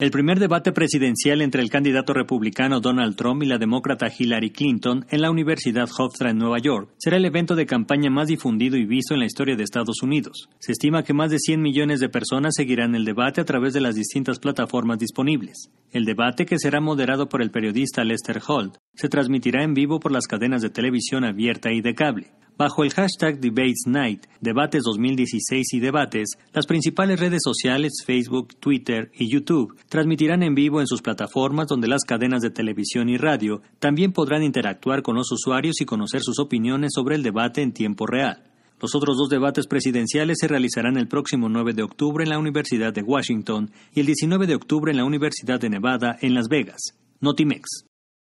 El primer debate presidencial entre el candidato republicano Donald Trump y la demócrata Hillary Clinton en la Universidad Hofstra en Nueva York será el evento de campaña más difundido y visto en la historia de Estados Unidos. Se estima que más de 100 millones de personas seguirán el debate a través de las distintas plataformas disponibles. El debate, que será moderado por el periodista Lester Holt, se transmitirá en vivo por las cadenas de televisión abierta y de cable. Bajo el hashtag DebatesNight, Debates 2016 y Debates, las principales redes sociales Facebook, Twitter y YouTube transmitirán en vivo en sus plataformas donde las cadenas de televisión y radio también podrán interactuar con los usuarios y conocer sus opiniones sobre el debate en tiempo real. Los otros dos debates presidenciales se realizarán el próximo 9 de octubre en la Universidad de Washington y el 19 de octubre en la Universidad de Nevada en Las Vegas. Notimex.